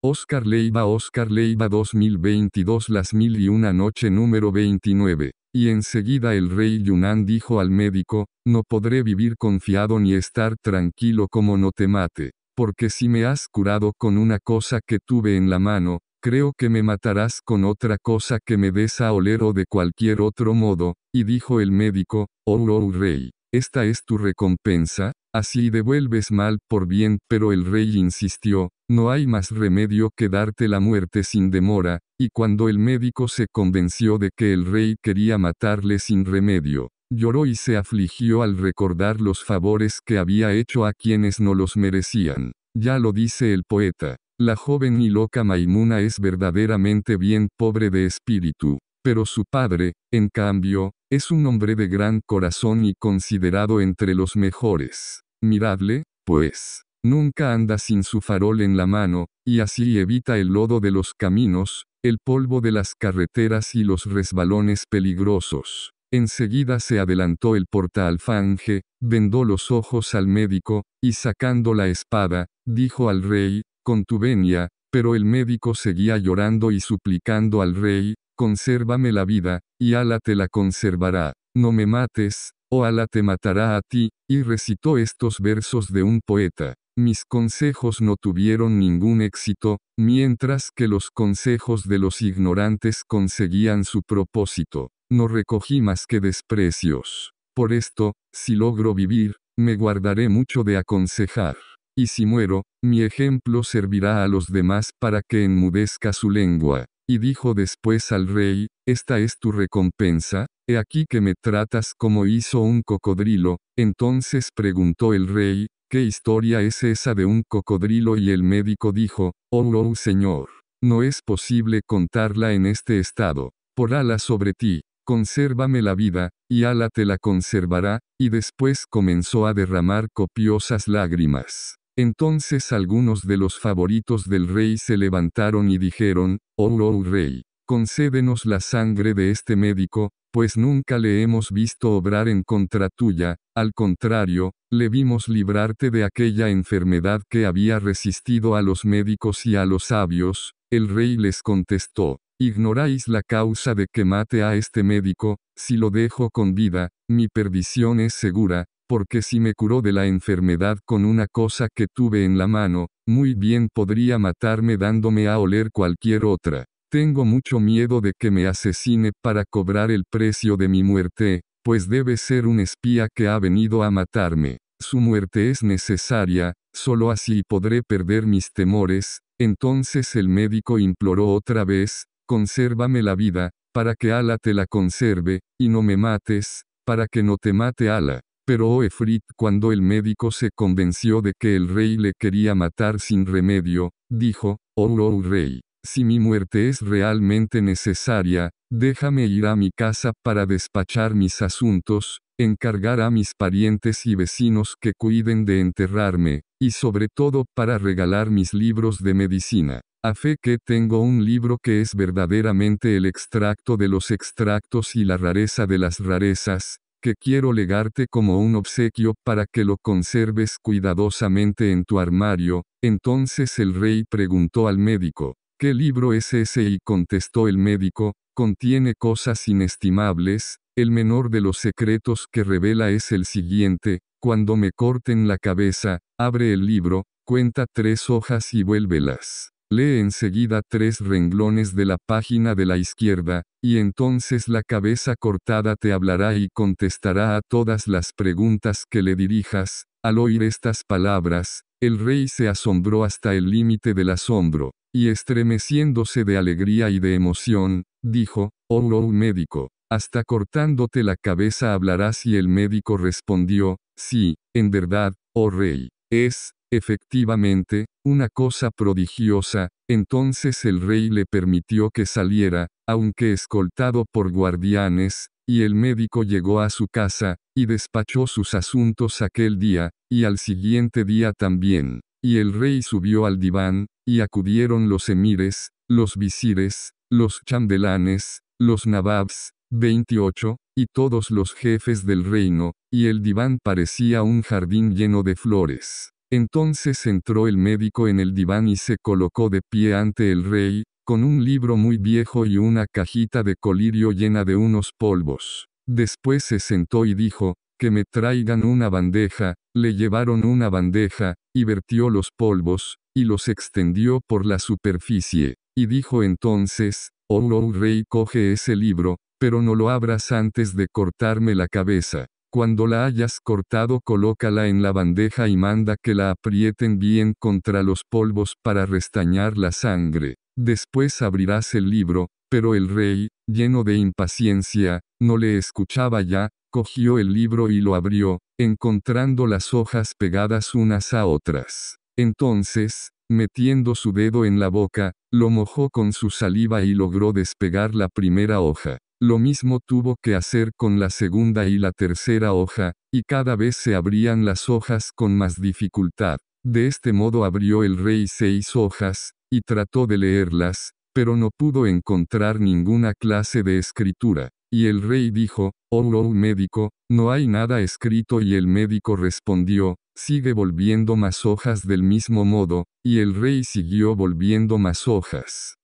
Oscar Leiva Oscar Leiva 2022 Las mil y una noche número 29. Y enseguida el rey Yunan dijo al médico, no podré vivir confiado ni estar tranquilo como no te mate, porque si me has curado con una cosa que tuve en la mano, creo que me matarás con otra cosa que me des a oler o de cualquier otro modo, y dijo el médico, oh, oh, oh rey, esta es tu recompensa, así devuelves mal por bien, pero el rey insistió, no hay más remedio que darte la muerte sin demora, y cuando el médico se convenció de que el rey quería matarle sin remedio, lloró y se afligió al recordar los favores que había hecho a quienes no los merecían. Ya lo dice el poeta, la joven y loca Maimuna es verdaderamente bien pobre de espíritu, pero su padre, en cambio, es un hombre de gran corazón y considerado entre los mejores. Miradle, pues nunca anda sin su farol en la mano, y así evita el lodo de los caminos, el polvo de las carreteras y los resbalones peligrosos. Enseguida se adelantó el portaalfanje, vendó los ojos al médico, y sacando la espada, dijo al rey, con tu venia, pero el médico seguía llorando y suplicando al rey, consérvame la vida, y ala te la conservará, no me mates, o oh ala te matará a ti, y recitó estos versos de un poeta mis consejos no tuvieron ningún éxito, mientras que los consejos de los ignorantes conseguían su propósito. No recogí más que desprecios. Por esto, si logro vivir, me guardaré mucho de aconsejar. Y si muero, mi ejemplo servirá a los demás para que enmudezca su lengua. Y dijo después al rey, Esta es tu recompensa, he aquí que me tratas como hizo un cocodrilo. Entonces preguntó el rey, ¿qué historia es esa de un cocodrilo? Y el médico dijo, Oh, oh señor, no es posible contarla en este estado. Por ala sobre ti, consérvame la vida, y ala te la conservará, y después comenzó a derramar copiosas lágrimas. Entonces algunos de los favoritos del rey se levantaron y dijeron, oh, oh, oh rey, concédenos la sangre de este médico, pues nunca le hemos visto obrar en contra tuya, al contrario, le vimos librarte de aquella enfermedad que había resistido a los médicos y a los sabios, el rey les contestó, ignoráis la causa de que mate a este médico, si lo dejo con vida, mi perdición es segura, porque si me curó de la enfermedad con una cosa que tuve en la mano, muy bien podría matarme dándome a oler cualquier otra. Tengo mucho miedo de que me asesine para cobrar el precio de mi muerte, pues debe ser un espía que ha venido a matarme. Su muerte es necesaria, solo así podré perder mis temores. Entonces el médico imploró otra vez, consérvame la vida, para que Ala te la conserve, y no me mates, para que no te mate Ala. Pero Efrit, cuando el médico se convenció de que el rey le quería matar sin remedio, dijo, oh, oh, oh rey, si mi muerte es realmente necesaria, déjame ir a mi casa para despachar mis asuntos, encargar a mis parientes y vecinos que cuiden de enterrarme, y sobre todo para regalar mis libros de medicina. A fe que tengo un libro que es verdaderamente el extracto de los extractos y la rareza de las rarezas, que quiero legarte como un obsequio para que lo conserves cuidadosamente en tu armario. Entonces el rey preguntó al médico, ¿qué libro es ese? Y contestó el médico, contiene cosas inestimables, el menor de los secretos que revela es el siguiente, cuando me corten la cabeza, abre el libro, cuenta tres hojas y vuélvelas. Lee enseguida tres renglones de la página de la izquierda, y entonces la cabeza cortada te hablará y contestará a todas las preguntas que le dirijas. Al oír estas palabras, el rey se asombró hasta el límite del asombro, y estremeciéndose de alegría y de emoción, dijo, oh, oh, oh médico, hasta cortándote la cabeza hablarás y el médico respondió, sí, en verdad, oh rey, es, efectivamente, una cosa prodigiosa, entonces el rey le permitió que saliera, aunque escoltado por guardianes, y el médico llegó a su casa, y despachó sus asuntos aquel día, y al siguiente día también, y el rey subió al diván, y acudieron los emires, los visires, los chambelanes, los nababs, 28, y todos los jefes del reino, y el diván parecía un jardín lleno de flores. Entonces entró el médico en el diván y se colocó de pie ante el rey, con un libro muy viejo y una cajita de colirio llena de unos polvos. Después se sentó y dijo, que me traigan una bandeja, le llevaron una bandeja, y vertió los polvos, y los extendió por la superficie, y dijo entonces, oh, oh, rey coge ese libro, pero no lo abras antes de cortarme la cabeza. Cuando la hayas cortado colócala en la bandeja y manda que la aprieten bien contra los polvos para restañar la sangre. Después abrirás el libro, pero el rey, lleno de impaciencia, no le escuchaba ya, cogió el libro y lo abrió, encontrando las hojas pegadas unas a otras. Entonces, metiendo su dedo en la boca, lo mojó con su saliva y logró despegar la primera hoja. Lo mismo tuvo que hacer con la segunda y la tercera hoja, y cada vez se abrían las hojas con más dificultad. De este modo abrió el rey seis hojas, y trató de leerlas, pero no pudo encontrar ninguna clase de escritura. Y el rey dijo, oh, oh, oh médico, no hay nada escrito y el médico respondió, sigue volviendo más hojas del mismo modo, y el rey siguió volviendo más hojas.